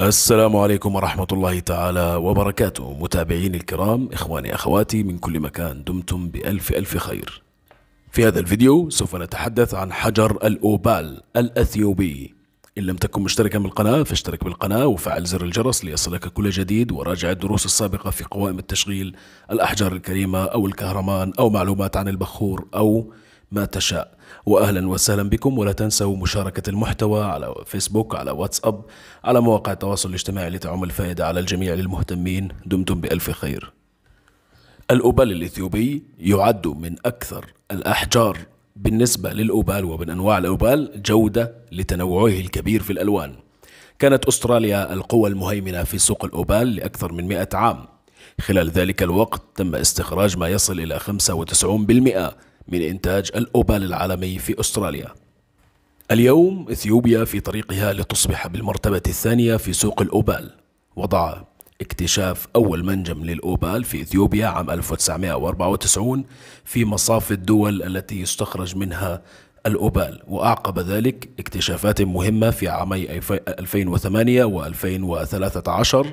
السلام عليكم ورحمة الله تعالى وبركاته متابعين الكرام إخواني أخواتي من كل مكان دمتم بألف ألف خير في هذا الفيديو سوف نتحدث عن حجر الأوبال الأثيوبي إن لم تكن مشتركا بالقناة فاشترك بالقناة وفعل زر الجرس ليصلك كل جديد وراجع الدروس السابقة في قوائم التشغيل الأحجار الكريمة أو الكهرمان أو معلومات عن البخور أو ما تشاء واهلا وسهلا بكم ولا تنسوا مشاركه المحتوى على فيسبوك على واتساب على مواقع التواصل الاجتماعي لتعم الفائده على الجميع للمهتمين دمتم بالف خير الأوبال الإثيوبي يعد من أكثر الأحجار بالنسبة للأوبال ومن أنواع الأوبال جودة لتنوعه الكبير في الألوان كانت أستراليا القوى المهيمنة في سوق الأوبال لأكثر من مئة عام خلال ذلك الوقت تم استخراج ما يصل إلى 95% من إنتاج الأوبال العالمي في أستراليا اليوم إثيوبيا في طريقها لتصبح بالمرتبة الثانية في سوق الأوبال وضع اكتشاف أول منجم للأوبال في إثيوبيا عام 1994 في مصاف الدول التي يستخرج منها الأوبال وأعقب ذلك اكتشافات مهمة في عامي 2008 و2013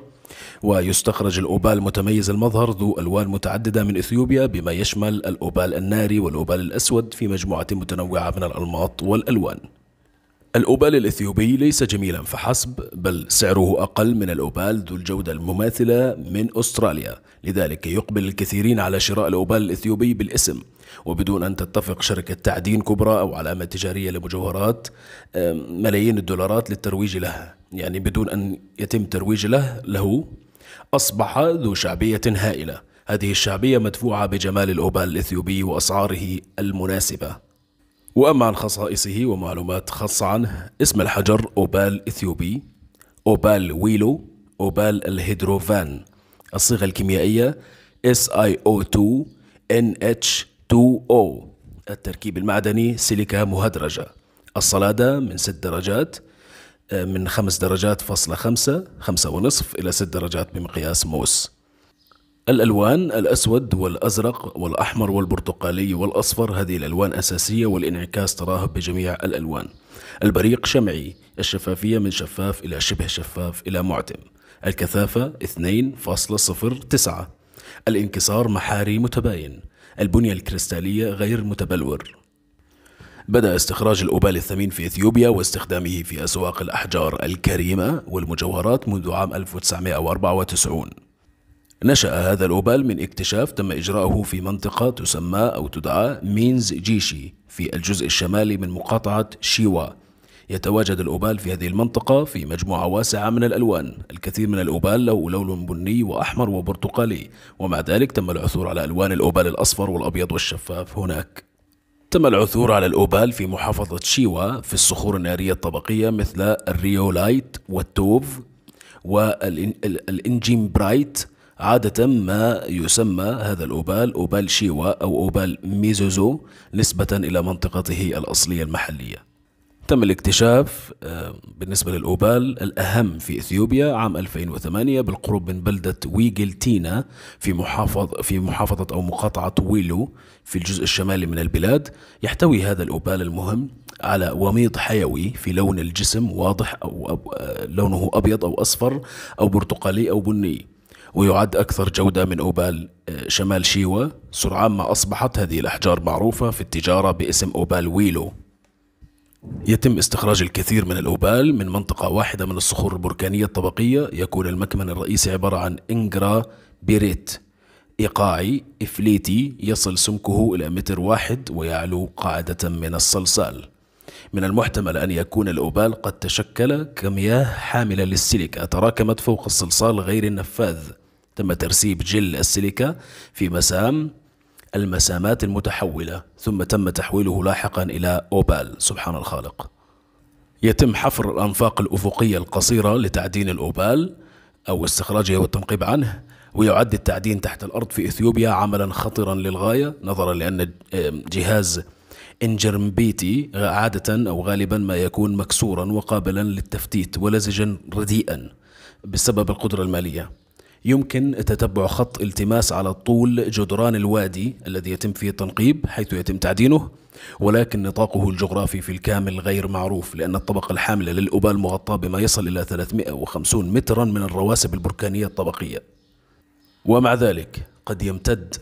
ويستخرج الأوبال متميز المظهر ذو ألوان متعددة من إثيوبيا بما يشمل الأوبال الناري والأوبال الأسود في مجموعة متنوعة من الألماط والألوان الأوبال الإثيوبي ليس جميلا فحسب بل سعره أقل من الأوبال ذو الجودة المماثلة من أستراليا لذلك يقبل الكثيرين على شراء الأوبال الإثيوبي بالاسم وبدون أن تتفق شركة تعدين كبرى أو علامة تجارية لمجوهرات آه، ملايين الدولارات للترويج لها يعني بدون أن يتم ترويج له له أصبح ذو شعبية هائلة هذه الشعبية مدفوعة بجمال الأوبال الإثيوبي وأسعاره المناسبة وأما عن خصائصه ومعلومات خاصة عنه اسم الحجر أوبال إثيوبي أوبال ويلو أوبال الهيدروفان الصيغة الكيميائية SiO2 NH2O التركيب المعدني سيليكا مهدرجة الصلادة من 6 درجات آه، من 5 درجات فاصلة 5 5 ونصف إلى 6 درجات بمقياس موس الألوان الأسود والأزرق والأحمر والبرتقالي والأصفر هذه الألوان أساسية والانعكاس تراه بجميع الألوان البريق شمعي الشفافية من شفاف إلى شبه شفاف إلى معتم الكثافة 2.09 الانكسار محاري متباين البنية الكريستالية غير متبلور بدأ استخراج الأوبال الثمين في إثيوبيا واستخدامه في أسواق الأحجار الكريمة والمجوهرات منذ عام 1994 نشأ هذا الأوبال من اكتشاف تم إجراءه في منطقة تسمى أو تدعى مينز جيشي في الجزء الشمالي من مقاطعة شيوا يتواجد الأوبال في هذه المنطقة في مجموعة واسعة من الألوان الكثير من الأوبال له لون بني وأحمر وبرتقالي ومع ذلك تم العثور على ألوان الأوبال الأصفر والأبيض والشفاف هناك تم العثور على الأوبال في محافظة شيوا في الصخور النارية الطبقية مثل الريولايت والتوف برايت عادة ما يسمى هذا الأوبال أوبال شيوا أو أوبال ميزوزو نسبة إلى منطقته الأصلية المحلية تم الاكتشاف آه، بالنسبة للأوبال الأهم في إثيوبيا عام 2008 بالقرب من بلدة ويجلتينا في محافظة في محافظة أو مقاطعة ويلو في الجزء الشمالي من البلاد يحتوي هذا الأوبال المهم على وميض حيوي في لون الجسم واضح أو آه، لونه أبيض أو أصفر أو برتقالي أو بني ويعد أكثر جودة من أوبال آه، شمال شيوا سرعان ما أصبحت هذه الأحجار معروفة في التجارة باسم أوبال ويلو يتم استخراج الكثير من الأوبال من منطقة واحدة من الصخور البركانية الطبقية يكون المكمن الرئيسي عبارة عن إنجرا بيريت إيقاعي إفليتي يصل سمكه إلى متر واحد ويعلو قاعدة من الصلصال من المحتمل أن يكون الأوبال قد تشكل كمياه حاملة للسيليكا تراكمت فوق الصلصال غير النفاذ تم ترسيب جل السيليكا في مسام المسامات المتحولة ثم تم تحويله لاحقا إلى أوبال سبحان الخالق يتم حفر الأنفاق الأفقية القصيرة لتعدين الأوبال أو استخراجه والتنقيب عنه ويعد التعدين تحت الأرض في إثيوبيا عملا خطرا للغاية نظرا لأن جهاز إنجرمبيتي عادة أو غالبا ما يكون مكسورا وقابلا للتفتيت ولزجا رديئا بسبب القدرة المالية يمكن تتبع خط التماس على طول جدران الوادي الذي يتم فيه التنقيب حيث يتم تعدينه ولكن نطاقه الجغرافي في الكامل غير معروف لأن الطبقة الحاملة للأبال مغطاة بما يصل إلى 350 مترا من الرواسب البركانية الطبقية ومع ذلك قد يمتد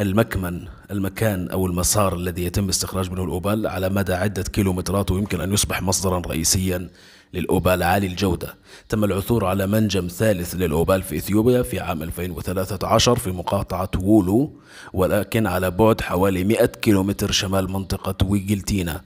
المكمن المكان أو المسار الذي يتم استخراج منه الأوبال على مدى عدة كيلومترات ويمكن أن يصبح مصدرا رئيسيا للأوبال عالي الجودة تم العثور على منجم ثالث للأوبال في إثيوبيا في عام 2013 في مقاطعة وولو ولكن على بعد حوالي 100 كيلومتر شمال منطقة ويجلتينا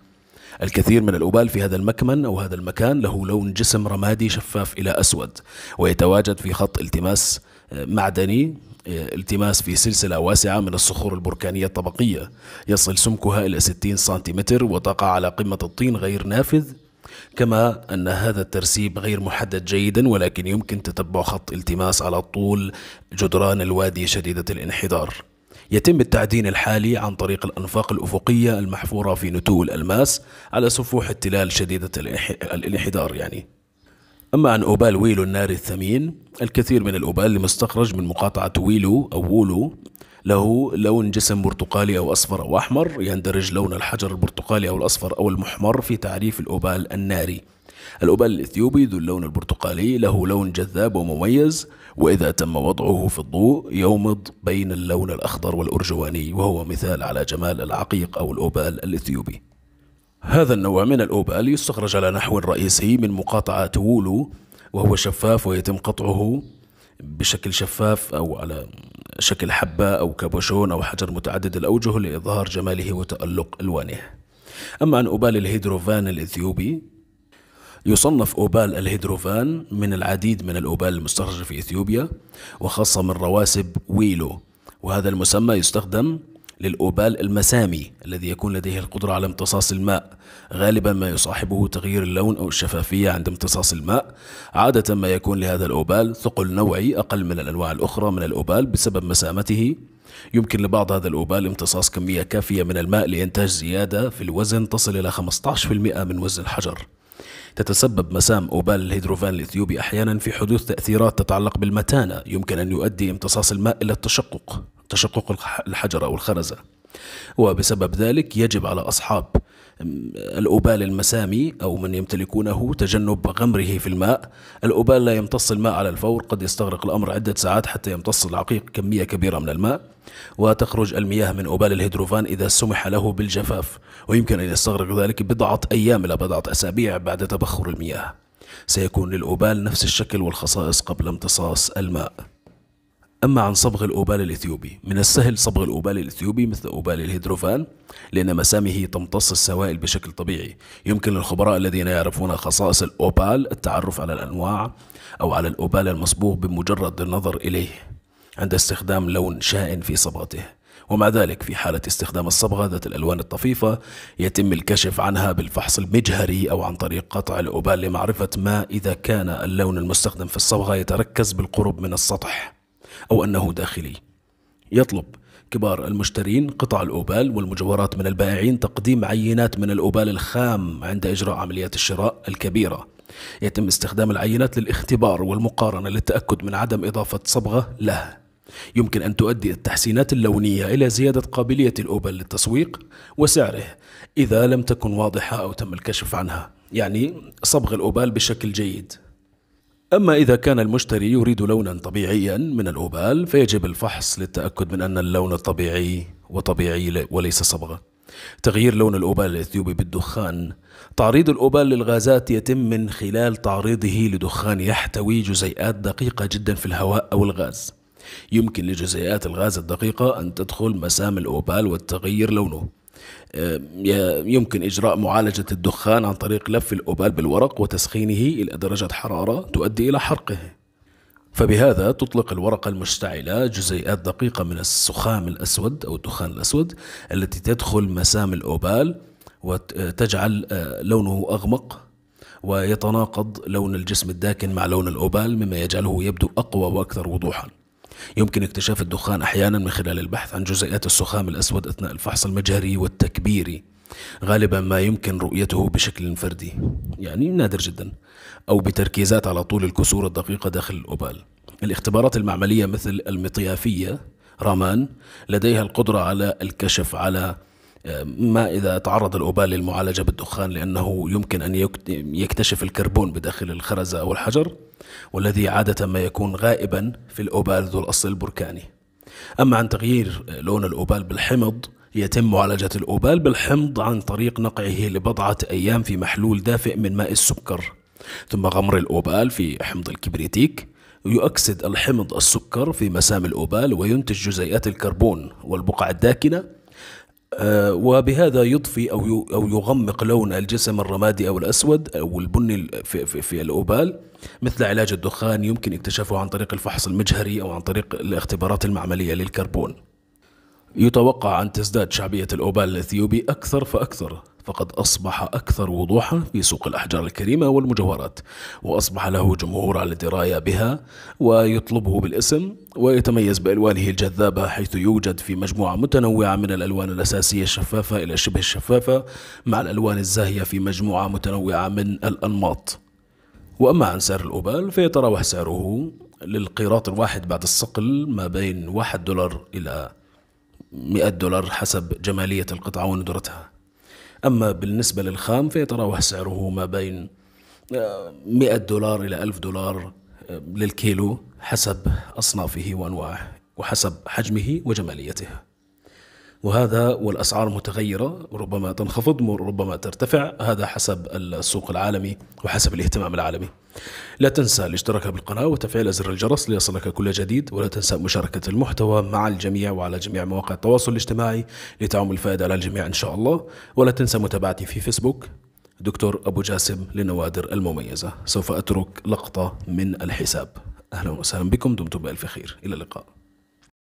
الكثير من الأوبال في هذا المكمن أو هذا المكان له لون جسم رمادي شفاف إلى أسود ويتواجد في خط التماس آه، معدني آه، التماس في سلسلة واسعة من الصخور البركانية الطبقية يصل سمكها إلى 60 سنتيمتر وتقع على قمة الطين غير نافذ كما أن هذا الترسيب غير محدد جيدا ولكن يمكن تتبع خط التماس على طول جدران الوادي شديدة الانحدار يتم التعدين الحالي عن طريق الأنفاق الأفقية المحفورة في نتو الألماس على سفوح التلال شديدة الانحدار يعني أما عن أوبال ويلو النار الثمين الكثير من الأوبال المستخرج من مقاطعة ويلو أو وولو له لون جسم برتقالي أو أصفر أو أحمر يندرج لون الحجر البرتقالي أو الأصفر أو المحمر في تعريف الأوبال الناري الأوبال الإثيوبي ذو اللون البرتقالي له لون جذاب ومميز وإذا تم وضعه في الضوء يومض بين اللون الأخضر والأرجواني وهو مثال على جمال العقيق أو الأوبال الإثيوبي هذا النوع من الأوبال يستخرج على نحو رئيسي من مقاطعة وولو وهو شفاف ويتم قطعه بشكل شفاف أو على شكل حبة أو كابوشون أو حجر متعدد الأوجه لإظهار جماله وتألق ألوانه أما عن أوبال الهيدروفان الإثيوبي يصنف أوبال الهيدروفان من العديد من الأوبال المستخرجة في إثيوبيا وخاصة من رواسب ويلو وهذا المسمى يستخدم للأوبال المسامي الذي يكون لديه القدرة على امتصاص الماء غالبا ما يصاحبه تغيير اللون أو الشفافية عند امتصاص الماء عادة ما يكون لهذا الأوبال ثقل نوعي أقل من الأنواع الأخرى من الأوبال بسبب مسامته يمكن لبعض هذا الأوبال امتصاص كمية كافية من الماء لإنتاج زيادة في الوزن تصل إلى 15% من وزن الحجر تتسبب مسام أوبال الهيدروفان الإثيوبي أحيانا في حدوث تأثيرات تتعلق بالمتانة يمكن أن يؤدي امتصاص الماء إلى التشقق تشقق الحجر أو الخرزة وبسبب ذلك يجب على أصحاب الأبال المسامي أو من يمتلكونه تجنب غمره في الماء الأبال لا يمتص الماء على الفور قد يستغرق الأمر عدة ساعات حتى يمتص العقيق كمية كبيرة من الماء وتخرج المياه من أبال الهيدروفان إذا سمح له بالجفاف ويمكن أن يستغرق ذلك بضعة أيام إلى بضعة أسابيع بعد تبخر المياه سيكون للأبال نفس الشكل والخصائص قبل امتصاص الماء أما عن صبغ الأوبال الإثيوبي من السهل صبغ الأوبال الإثيوبي مثل أوبال الهيدروفان لأن مسامه تمتص السوائل بشكل طبيعي يمكن للخبراء الذين يعرفون خصائص الأوبال التعرف على الأنواع أو على الأوبال المصبوغ بمجرد النظر إليه عند استخدام لون شائن في صبغته ومع ذلك في حالة استخدام الصبغة ذات الألوان الطفيفة يتم الكشف عنها بالفحص المجهري أو عن طريق قطع الأوبال لمعرفة ما إذا كان اللون المستخدم في الصبغة يتركز بالقرب من السطح أو أنه داخلي يطلب كبار المشترين قطع الأوبال والمجوهرات من البائعين تقديم عينات من الأوبال الخام عند إجراء عمليات الشراء الكبيرة يتم استخدام العينات للاختبار والمقارنة للتأكد من عدم إضافة صبغة له يمكن أن تؤدي التحسينات اللونية إلى زيادة قابلية الأوبال للتسويق وسعره إذا لم تكن واضحة أو تم الكشف عنها يعني صبغ الأوبال بشكل جيد أما إذا كان المشتري يريد لونا طبيعيا من الأوبال فيجب الفحص للتأكد من أن اللون الطبيعي وطبيعي وليس صبغة تغيير لون الأوبال الأثيوبي بالدخان تعريض الأوبال للغازات يتم من خلال تعريضه لدخان يحتوي جزيئات دقيقة جدا في الهواء أو الغاز يمكن لجزيئات الغاز الدقيقة أن تدخل مسام الأوبال والتغير لونه آه، يمكن إجراء معالجة الدخان عن طريق لف الأبال بالورق وتسخينه إلى درجة حرارة تؤدي إلى حرقه فبهذا تطلق الورقة المشتعلة جزيئات دقيقة من السخام الأسود أو الدخان الأسود التي تدخل مسام الأوبال وتجعل آه، لونه أغمق ويتناقض لون الجسم الداكن مع لون الأوبال مما يجعله يبدو أقوى وأكثر وضوحاً يمكن اكتشاف الدخان أحيانا من خلال البحث عن جزيئات السخام الأسود أثناء الفحص المجهري والتكبيري غالبا ما يمكن رؤيته بشكل فردي يعني نادر جدا أو بتركيزات على طول الكسور الدقيقة داخل الأوبال الاختبارات المعملية مثل المطيافية رامان لديها القدرة على الكشف على آه، ما إذا تعرض الأوبال للمعالجة بالدخان لأنه يمكن أن يكتشف الكربون بداخل الخرزة أو الحجر والذي عادة ما يكون غائبا في الأوبال ذو الأصل البركاني أما عن تغيير لون الأوبال بالحمض يتم معالجة الأوبال بالحمض عن طريق نقعه لبضعة أيام في محلول دافئ من ماء السكر ثم غمر الأوبال في حمض الكبريتيك يؤكسد الحمض السكر في مسام الأوبال وينتج جزيئات الكربون والبقع الداكنة آه، وبهذا يضفي أو يغمق لون الجسم الرمادي أو الأسود أو البني في الأوبال مثل علاج الدخان يمكن اكتشافه عن طريق الفحص المجهري أو عن طريق الاختبارات المعملية للكربون يتوقع أن تزداد شعبية الأوبال الإثيوبي أكثر فأكثر فقد أصبح أكثر وضوحا في سوق الأحجار الكريمة والمجوهرات وأصبح له جمهور على دراية بها ويطلبه بالاسم ويتميز بألوانه الجذابة حيث يوجد في مجموعة متنوعة من الألوان الأساسية الشفافة إلى شبه الشفافة مع الألوان الزاهية في مجموعة متنوعة من الأنماط وأما عن سعر الأوبال فيتراوح سعره للقيراط الواحد بعد الصقل ما بين واحد دولار إلى 100 دولار حسب جمالية القطعة وندرتها أما بالنسبة للخام فيتراوح سعره ما بين 100 آه، دولار إلى 1000 دولار آه، للكيلو حسب أصنافه وأنواعه وحسب حجمه وجماليته وهذا والأسعار متغيرة ربما تنخفض ربما ترتفع هذا حسب السوق العالمي وحسب الاهتمام العالمي لا تنسى الاشتراك بالقناة وتفعيل زر الجرس ليصلك كل جديد ولا تنسى مشاركة المحتوى مع الجميع وعلى جميع مواقع التواصل الاجتماعي لتعم الفائدة على الجميع إن شاء الله ولا تنسى متابعتي في فيسبوك دكتور أبو جاسم للنوادر المميزة سوف أترك لقطة من الحساب أهلا وسهلا بكم دمتم بألف خير إلى اللقاء